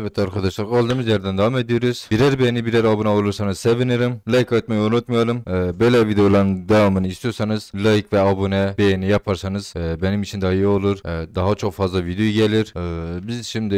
Evet arkadaşlar kaldığımız yerden devam ediyoruz. Birer beğeni birer abone olursanız sevinirim. Like atmayı unutmayalım. Ee, böyle videoların devamını istiyorsanız like ve abone beğeni yaparsanız e, benim için daha iyi olur. E, daha çok fazla video gelir. E, biz şimdi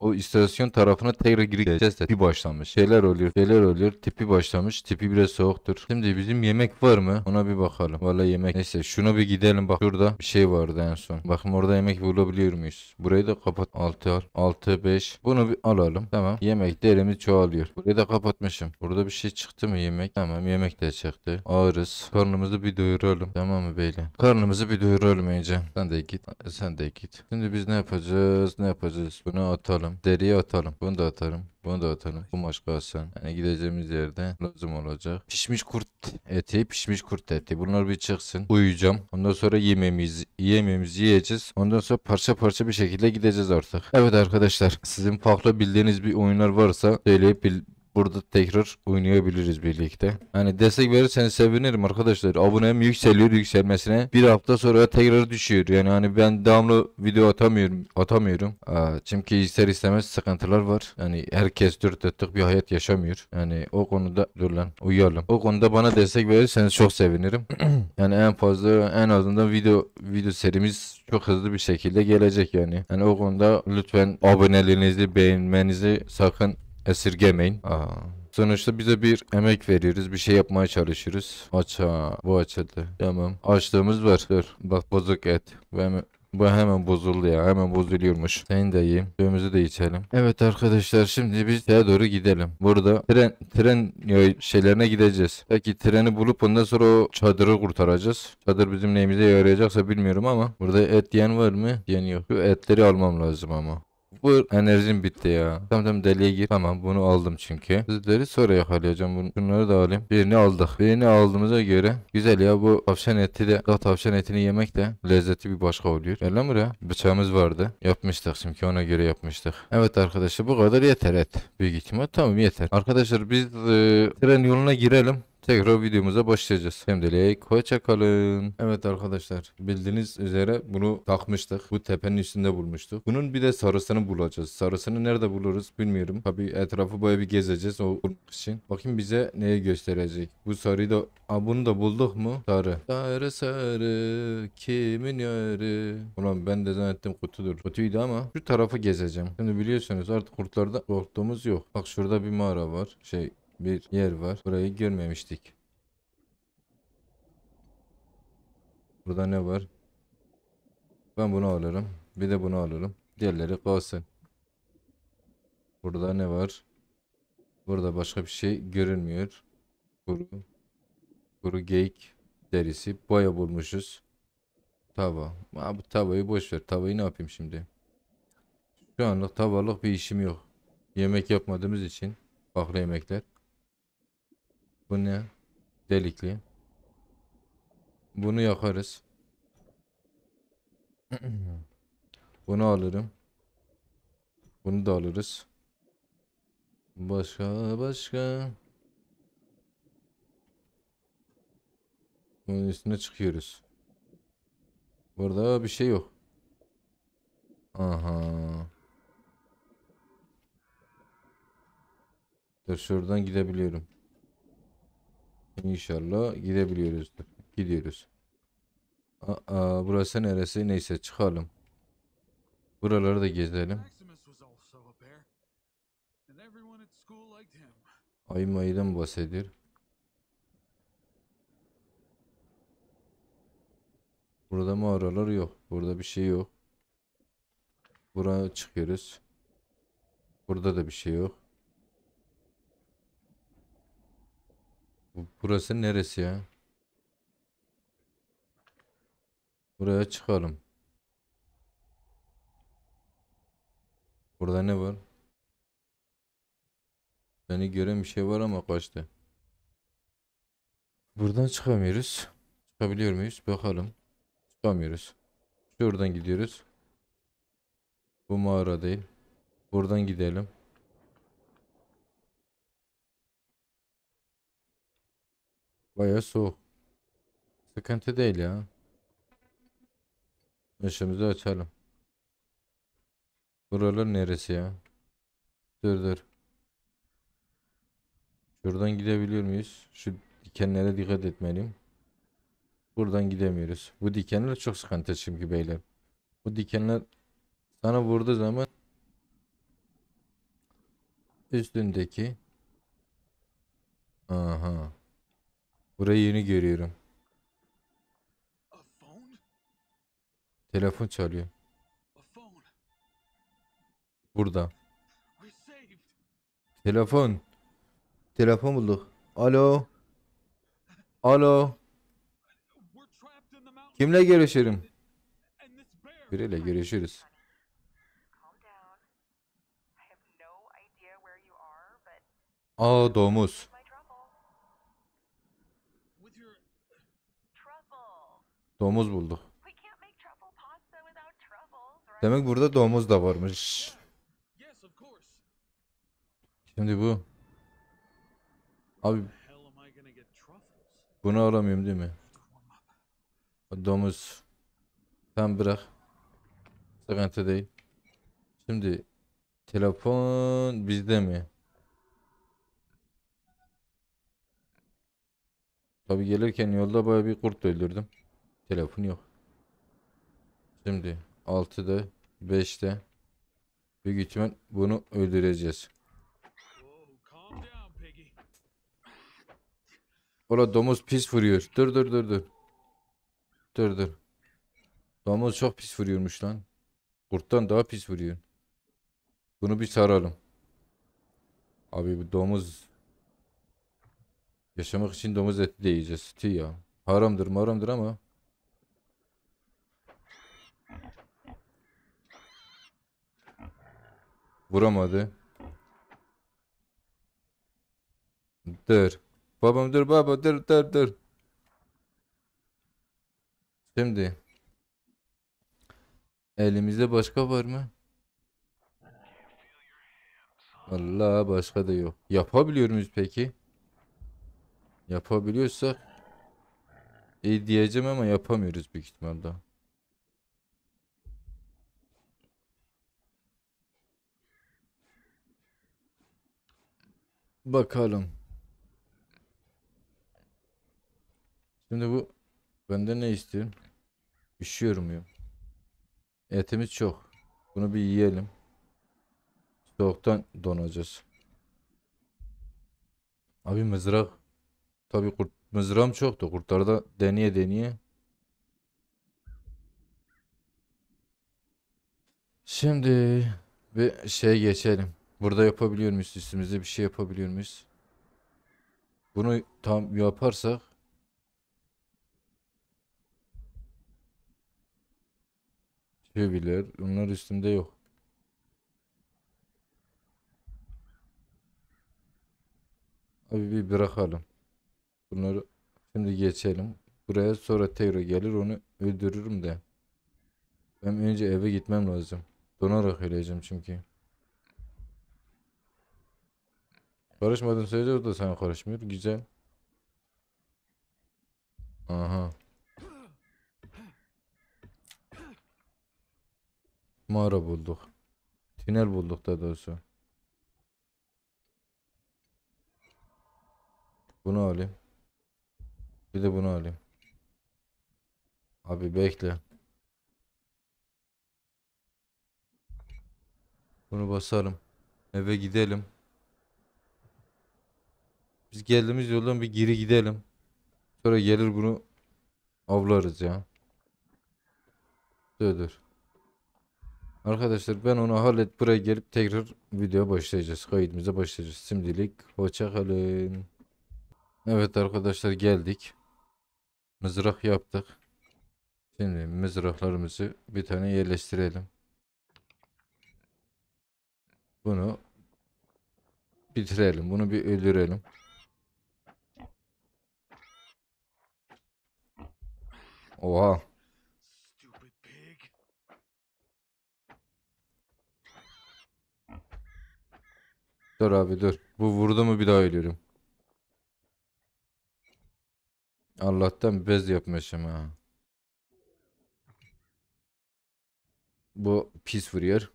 o istasyon tarafına tekrar gireceğiz de tipi başlamış. Şeyler oluyor şeyler oluyor. Tipi başlamış. Tipi biraz soğuktur. Şimdi bizim yemek var mı? Ona bir bakalım. Valla yemek. Neyse şuna bir gidelim. Bak şurada bir şey vardı en son. Bakın orada yemek bulabiliyor muyuz? Burayı da kapat. 6 al. 6 5 bunu bir alalım. Tamam. Yemek Yemeklerimiz çoğalıyor. Burayı da kapatmışım. Burada bir şey çıktı mı yemek? Tamam yemek de çıktı. Ağırız. Karnımızı bir doyuralım. Tamam mı beyler? Karnımızı bir doyuralım önce. Sen de git. Sen de git. Şimdi biz ne yapacağız? Ne yapacağız? Bunu atalım. Deriye atalım. Bunu da atalım. Bunu da atalım. Bu maç kalsın. Yani gideceğimiz yerde lazım olacak. Pişmiş kurt eti, pişmiş kurt eti. Bunlar bir çıksın. Uyuyacağım. Ondan sonra yememiz yememiz yiyeceğiz. Ondan sonra parça parça bir şekilde gideceğiz artık. Evet arkadaşlar. Sizin farklı bildiğiniz bir oyunlar varsa söyleyip bil burada tekrar oynayabiliriz birlikte. Hani destek verirseniz sevinirim arkadaşlar. Abonem yükseliyor yükselmesine. Bir hafta sonra tekrar düşüyor. Yani hani ben devamlı video atamıyorum. Atamıyorum. Aa, çünkü ister istemez sıkıntılar var. Yani herkes dört dörtlük bir hayat yaşamıyor. Yani o konuda dur lan uyuyalım. O konuda bana destek verirseniz çok sevinirim. yani en fazla en azından video video serimiz çok hızlı bir şekilde gelecek yani. Yani o konuda lütfen aboneliğinizi beğenmenizi sakın esirgemeyin. Aa. Sonuçta bize bir emek veriyoruz. Bir şey yapmaya çalışırız. Aça. Bu açıldı. Tamam. Açlığımız var. Dur. Bak bozuk et. Ve bu hemen bozuldu ya. Hemen bozuluyormuş. Seni de yiyeyim. Suyumuzu da içelim. Evet arkadaşlar şimdi biz şeye doğru gidelim. Burada tren tren şeylerine gideceğiz. Peki treni bulup ondan sonra o çadırı kurtaracağız. Çadır bizim neyimize yarayacaksa bilmiyorum ama. Burada et yiyen var mı? Diyen yok. Şu etleri almam lazım ama. Bu Enerjim bitti ya. Tamam tamam deliye gir. Tamam bunu aldım çünkü. Sizleri sonra yakalayacağım Bunları da alayım. Birini aldık. Birini aldığımıza göre güzel ya bu tavşan eti de daha tavşan etini yemek de lezzeti bir başka oluyor. Gel lan buraya. Bıçağımız vardı. Yapmıştık çünkü ona göre yapmıştık. Evet arkadaşlar bu kadar yeter et. Büyük ihtimal tamam yeter. Arkadaşlar biz e, tren yoluna girelim tekrar videomuza başlayacağız. Şimdilik hoşçakalın. Evet arkadaşlar bildiğiniz üzere bunu takmıştık. Bu tepenin üstünde bulmuştuk. Bunun bir de sarısını bulacağız. Sarısını nerede buluruz bilmiyorum. Tabi etrafı böyle bir gezeceğiz o için. Bakayım bize neyi gösterecek. Bu sarıyı da Aa, bunu da bulduk mu? Sarı. Sarı sarı kimin yarı? Ulan ben de zannettim kutudur. Kutuydu ama şu tarafı gezeceğim. Şimdi biliyorsunuz artık kurtlarda korktuğumuz yok. Bak şurada bir mağara var. Şey bir yer var. Burayı görmemiştik. Burada ne var? Ben bunu alırım. Bir de bunu alırım. Diğerleri kalsın. Burada ne var? Burada başka bir şey görünmüyor. Kuru. Kuru geyik derisi. Boya bulmuşuz. Tava. Aa, bu tavayı boş ver. Tavayı ne yapayım şimdi? Şu anlık tavalık bir işim yok. Yemek yapmadığımız için. Farklı yemekler. Bu ne? Delikli. Bunu yakarız. Bunu alırım. Bunu da alırız. Başka başka. Bunun üstüne çıkıyoruz. Burada bir şey yok. Aha. Dur şuradan gidebiliyorum. İnşallah gidebiliyoruzdur. Gidiyoruz. Aa, burası neresi? Neyse çıkalım. Buraları da gezelim. Ay maydan bahsedir? Burada mağaralar yok. Burada bir şey yok. Buraya çıkıyoruz. Burada da bir şey yok. Burası neresi ya? Buraya çıkalım. Burada ne var? Beni gören bir şey var ama kaçtı. Buradan çıkamıyoruz. Çıkabiliyor muyuz? Bakalım. Çıkamıyoruz. Şuradan gidiyoruz. Bu mağara değil. Buradan gidelim. Baya soğuk. Sıkıntı değil ya. Işığımızı açalım. Buralar neresi ya? Dur dur. Şuradan gidebiliyor muyuz? Şu dikenlere dikkat etmeliyim. Buradan gidemiyoruz. Bu dikenler çok sıkıntı çünkü beyler. Bu dikenler sana vurduğu zaman üstündeki aha Burayı yeni görüyorum. Telefon çalıyor. Burada. Telefon. Telefon bulduk. Alo. Alo. Kimle görüşürüm? Biriyle görüşürüz. Aa domuz. Domuz buldu. Demek burada domuz da varmış. Şimdi bu. Abi. Bunu aramıyorum değil mi? Domuz. Sen bırak. Sıkıntı değil. Şimdi telefon bizde mi? Tabi gelirken yolda baya bir kurt öldürdüm. Telefon yok. Şimdi 6'da 5'te büyük ihtimal bunu öldüreceğiz. Ola domuz pis vuruyor. Dur dur dur dur. Dur dur. Domuz çok pis vuruyormuş lan. Kurttan daha pis vuruyor. Bunu bir saralım. Abi bu domuz yaşamak için domuz eti de yiyeceğiz. Tüy ya. Haramdır maramdır ama Vuramadı. Dur. Babam dur baba dur dur dur. Şimdi. Elimizde başka var mı? Allah başka da yok. Yapabiliyor muyuz peki? Yapabiliyorsak iyi e, diyeceğim ama yapamıyoruz büyük ihtimalle. Bakalım. Şimdi bu bende ne istiyorum? Üşüyorum muyum? Etimiz çok. Bunu bir yiyelim. Soğuktan donacağız. Abi mızrak. Tabii kurt mızrağım çoktu. Kurtlarda deneye deneye. Şimdi bir şey geçelim. Burada yapabiliyor muyuz? Üstümüzde bir şey yapabiliyor muyuz? Bunu tam yaparsak Tübiler. Onlar üstümde yok. Abi bir bırakalım. Bunları şimdi geçelim. Buraya sonra Teyro gelir onu öldürürüm de. Ben önce eve gitmem lazım. Donarak öleceğim çünkü. Karışmadın sürece o da sana karışmıyor. Güzel. Aha. Mağara bulduk. Tünel bulduk da doğrusu. Bunu alayım. Bir de bunu alayım. Abi bekle. Bunu basarım. Eve gidelim. Biz geldiğimiz yoldan bir geri gidelim. Sonra gelir bunu avlarız ya. Dödür. Arkadaşlar ben onu hallet buraya gelip tekrar video başlayacağız. Kaydımıza başlayacağız. Şimdilik hoşçakalın. Evet arkadaşlar geldik. Mızrak yaptık. Şimdi mızraklarımızı bir tane yerleştirelim. Bunu bitirelim. Bunu bir öldürelim. Oha. Dur abi dur. Bu vurdu mu bir daha ölüyorum. Allah'tan bez yapmışım ha. Bu pis vuruyor.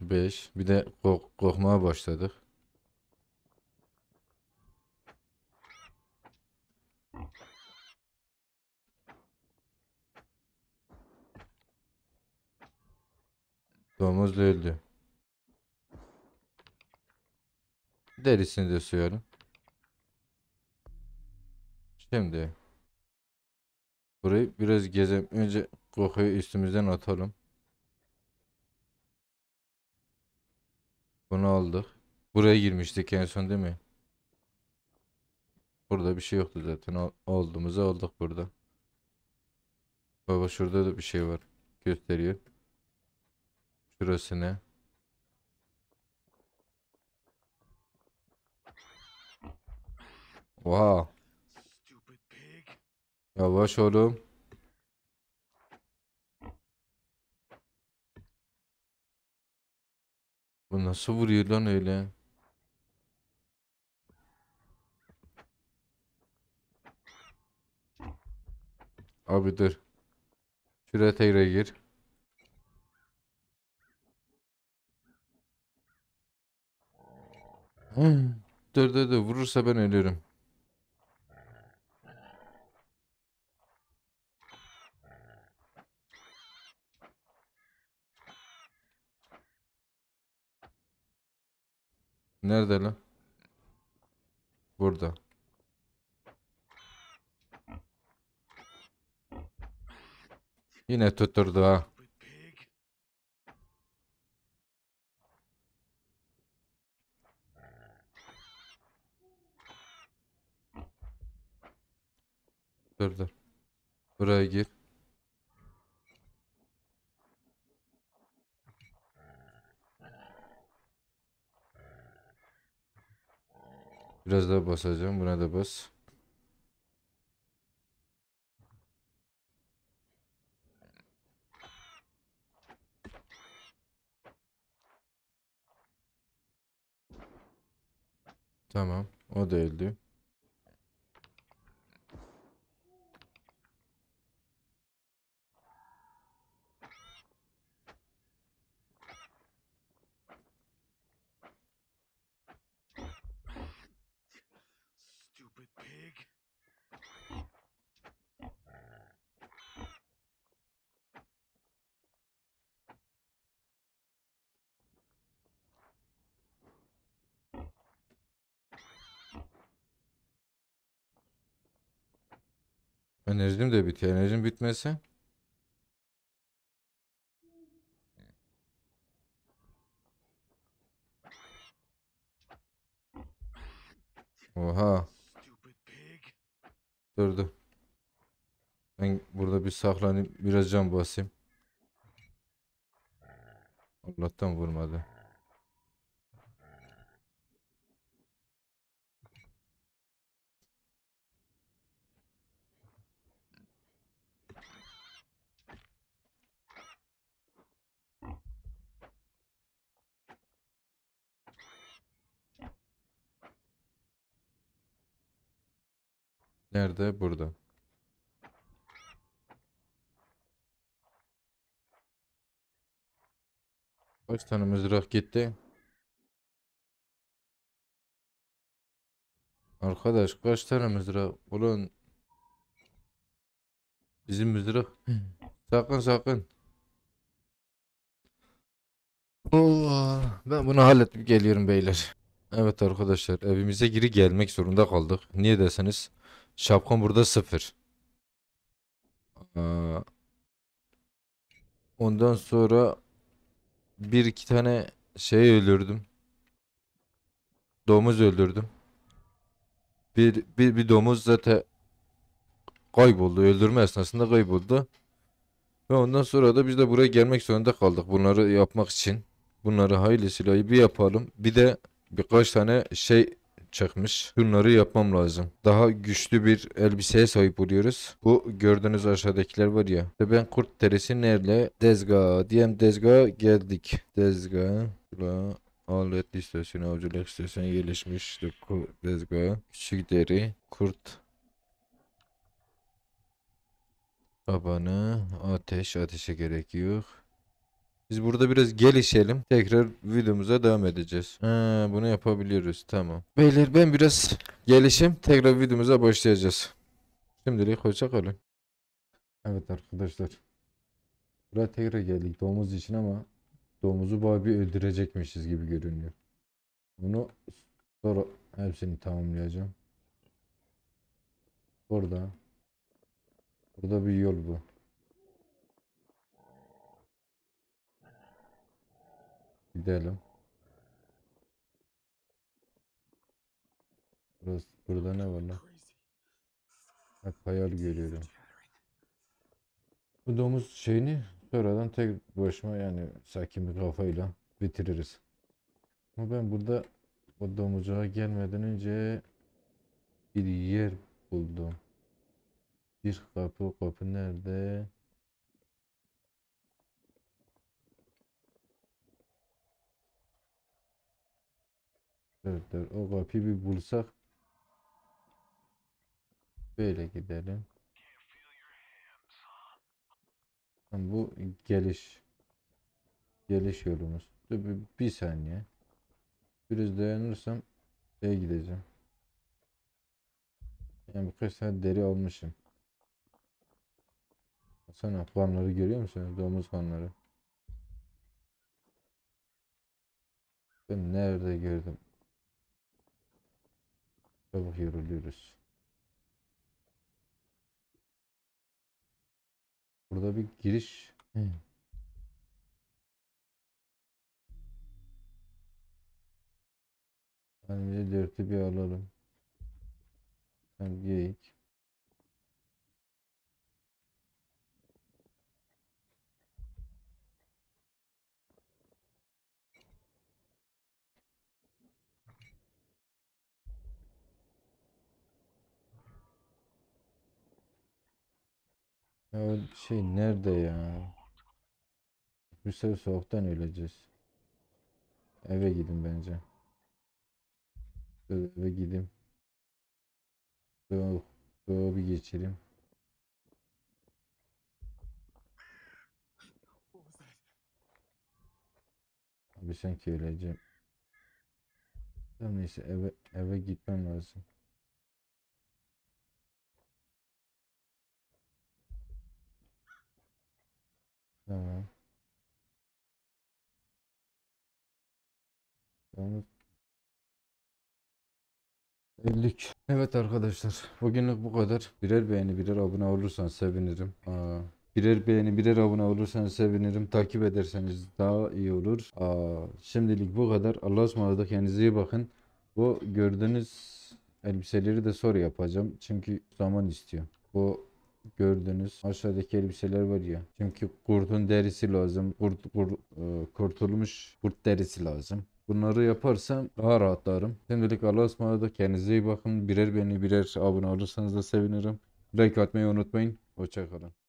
5. Bir de kork korkmaya başladık. Domuz öldü. Derisini de suyalım. Şimdi burayı biraz gezelim. Önce kokuyu üstümüzden atalım. Bunu aldık. Buraya girmiştik en son değil mi? Burada bir şey yoktu zaten. Aldığımızı aldık burada. Baba şurada da bir şey var. Gösteriyor şurasını. Wow. Yavaş oğlum. Bu nasıl vuruyor lan öyle? Abi dur. Şuraya tekrar gir. dur dur dur vurursa ben ölürüm. Nerede lan? Burada. Yine tuturdu ha. Dur dur. Buraya gir. Biraz daha basacağım. Buna da bas. Tamam. O da öldü. Enerjim de bitiyor. Enerjim bitmese. Oha. Durdu. Ben burada bir saklanayım. Biraz can basayım. Allah'tan vurmadı. Nerede? Burada. Kaç tane mızrak gitti? Arkadaş kaç tane mızrak? Ulan bizim mızrak. sakın sakın. Allah. Ben bunu halletip geliyorum beyler. Evet arkadaşlar evimize geri gelmek zorunda kaldık. Niye deseniz Şapkan burada sıfır. ondan sonra bir iki tane şey öldürdüm. Domuz öldürdüm. Bir, bir, bir domuz zaten kayboldu. Öldürme esnasında kayboldu. Ve ondan sonra da biz de buraya gelmek zorunda kaldık. Bunları yapmak için. Bunları hayli silahı bir yapalım. Bir de birkaç tane şey çıkmış. Şunları yapmam lazım. Daha güçlü bir elbiseye sahip oluyoruz. Bu gördüğünüz aşağıdakiler var ya. İşte ben kurt teresi nerede? Dezga. Diyem Dezga geldik. Dezga. Şuraya. Alet listesine, avcılık listesine gelişmiş. Dezga. Küçük deri. Kurt. Abanı. Ateş. Ateşe gerek yok. Biz burada biraz gelişelim. Tekrar videomuza devam edeceğiz. Ha, bunu yapabiliyoruz. Tamam. Beyler ben biraz gelişim. Tekrar videomuza başlayacağız. Şimdilik hoşçakalın. Evet arkadaşlar. Buraya tekrar geldik domuz için ama domuzu bayağı bir öldürecekmişiz gibi görünüyor. Bunu sonra hepsini tamamlayacağım. Burada. Burada bir yol bu. Gidelim. Burası, burada ne var lan? Hep hayal görüyorum. Bu domuz şeyini sonradan tek başıma yani sakin bir kafayla bitiririz. Ama ben burada o domuzağa gelmeden önce bir yer buldum. Bir kapı, kapı nerede? Dörtler o kapıyı bir bulsak. Böyle gidelim. Bu geliş. Geliş yolumuz. Bir, bir saniye. Biraz dayanırsam şeye gideceğim. Yani birkaç tane deri almışım. Baksana fanları görüyor musunuz? Domuz fanları. Ben nerede gördüm? Çabuk yoruluyoruz. Burada bir giriş. Hı. Önce dörtü bir alalım. Hem geyik. Ya şey nerede ya? Bir sürü soğuktan öleceğiz. Eve gidin bence. Eve gidin. Soğuk, soğuğu bir geçelim. Abi sanki öleceğim. Tamam neyse eve, eve gitmem lazım. Tamam. Yalnız 50. Evet arkadaşlar bugünlük bu kadar. Birer beğeni birer abone olursan sevinirim. Aa, birer beğeni birer abone olursanız sevinirim. Takip ederseniz daha iyi olur. Aa, şimdilik bu kadar. Allah'a ısmarladık. Kendinize iyi bakın. Bu gördüğünüz elbiseleri de sonra yapacağım. Çünkü zaman istiyor. Bu gördünüz. Aşağıdaki elbiseler var ya. Çünkü kurtun derisi lazım. Kurt, kurt e, kurtulmuş kurt derisi lazım. Bunları yaparsam daha rahatlarım. Şimdilik Allah'a ısmarladık. Kendinize iyi bakın. Birer beni birer abone olursanız da sevinirim. Like atmayı unutmayın. Hoşçakalın.